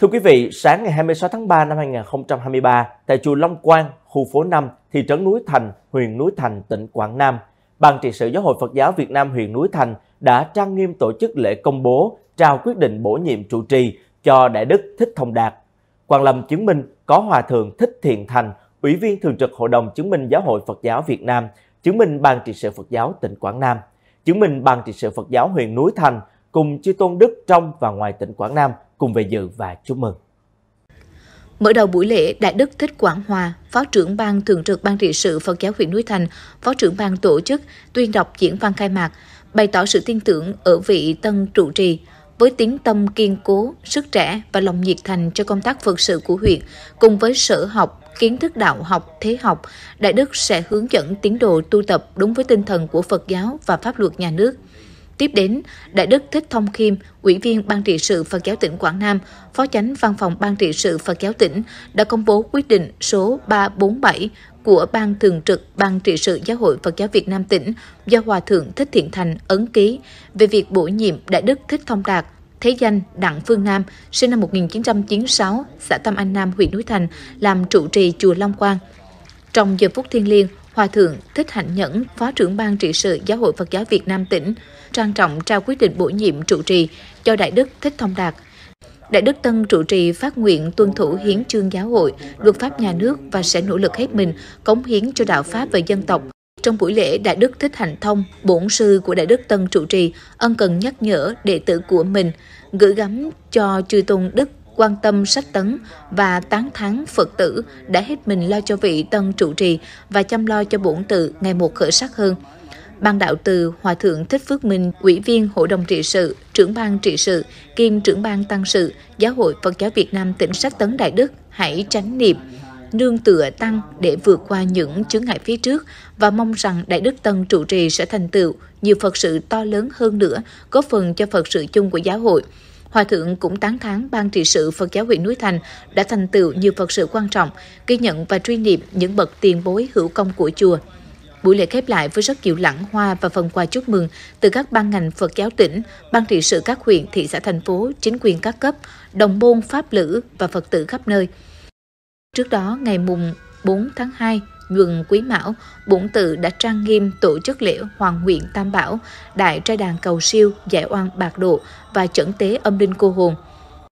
Thưa quý vị, sáng ngày 26 tháng 3 năm 2023, tại chùa Long Quang, khu phố 5, thị trấn Núi Thành, huyện Núi Thành, tỉnh Quảng Nam, Ban trị sự Giáo hội Phật giáo Việt Nam huyện Núi Thành đã trang nghiêm tổ chức lễ công bố trao quyết định bổ nhiệm trụ trì cho Đại đức Thích Thông Đạt. Quan Lâm chứng minh có Hòa Thượng Thích Thiện Thành, Ủy viên Thường trực Hội đồng chứng minh Giáo hội Phật giáo Việt Nam, chứng minh Ban trị sự Phật giáo tỉnh Quảng Nam, chứng minh Ban trị sự Phật giáo huyện Núi Thành, cùng chư tôn đức trong và ngoài tỉnh Quảng Nam cùng về dự và chúc mừng. Mở đầu buổi lễ, Đại Đức Thích Quảng Hòa, Phó trưởng ban thường trực ban trị sự Phật giáo huyện Núi Thành, Phó trưởng ban tổ chức tuyên đọc diễn văn khai mạc, bày tỏ sự tin tưởng ở vị tân trụ trì với tiếng tâm kiên cố, sức trẻ và lòng nhiệt thành cho công tác phật sự của huyện cùng với sở học kiến thức đạo học, thế học, Đại Đức sẽ hướng dẫn tiến độ tu tập đúng với tinh thần của Phật giáo và pháp luật nhà nước. Tiếp đến, Đại Đức Thích Thông Khiêm, Ủy viên Ban trị sự Phật giáo tỉnh Quảng Nam, Phó chánh Văn phòng Ban trị sự Phật giáo tỉnh đã công bố quyết định số 347 của Ban Thường trực Ban trị sự Giáo hội Phật giáo Việt Nam tỉnh do Hòa Thượng Thích Thiện Thành ấn ký về việc bổ nhiệm Đại Đức Thích Thông Đạt thế danh Đặng Phương Nam, sinh năm 1996, xã Tam An Nam, huyện Núi Thành, làm trụ trì chùa Long Quang. Trong giờ phút thiên liêng, Hòa thượng Thích Hạnh Nhẫn, Phó trưởng ban trị sự Giáo hội Phật giáo Việt Nam tỉnh, trang trọng trao quyết định bổ nhiệm trụ trì cho Đại đức Thích Thông Đạt. Đại đức Tân trụ trì phát nguyện tuân thủ hiến chương giáo hội, luật pháp nhà nước và sẽ nỗ lực hết mình cống hiến cho đạo pháp và dân tộc. Trong buổi lễ, Đại Đức Thích Hạnh Thông, bổn sư của Đại Đức Tân Trụ Trì, ân cần nhắc nhở đệ tử của mình, gửi gắm cho chư tôn đức quan tâm sách tấn và tán thán Phật tử đã hết mình lo cho vị tân trụ trì và chăm lo cho bổn tự ngày một khởi sắc hơn. Ban đạo từ Hòa Thượng Thích Phước Minh, Ủy viên Hội đồng trị sự, trưởng ban trị sự, kiêm trưởng ban tăng sự, Giáo hội Phật giáo Việt Nam tỉnh Sách Tấn Đại Đức, hãy tránh niệm, nương tựa tăng để vượt qua những chướng ngại phía trước và mong rằng Đại Đức Tân trụ trì sẽ thành tựu nhiều Phật sự to lớn hơn nữa, góp phần cho Phật sự chung của giáo hội. Hòa thượng cũng tán thán ban trị sự Phật giáo huyện Núi Thành đã thành tựu nhiều Phật sự quan trọng, ghi nhận và truy niệm những bậc tiền bối hữu công của chùa. Buổi lễ khép lại với rất nhiều lãng hoa và phần quà chúc mừng từ các ban ngành Phật giáo tỉnh, ban trị sự các huyện, thị xã thành phố, chính quyền các cấp, đồng môn, pháp lữ và Phật tử khắp nơi. Trước đó, ngày mùng 4 tháng 2, nhuận quý mão, bổn tự đã trang nghiêm tổ chức lễ hoàng nguyện tam bảo, đại trai đàn cầu siêu, giải oan bạc độ và chẩn tế âm linh cô hồn –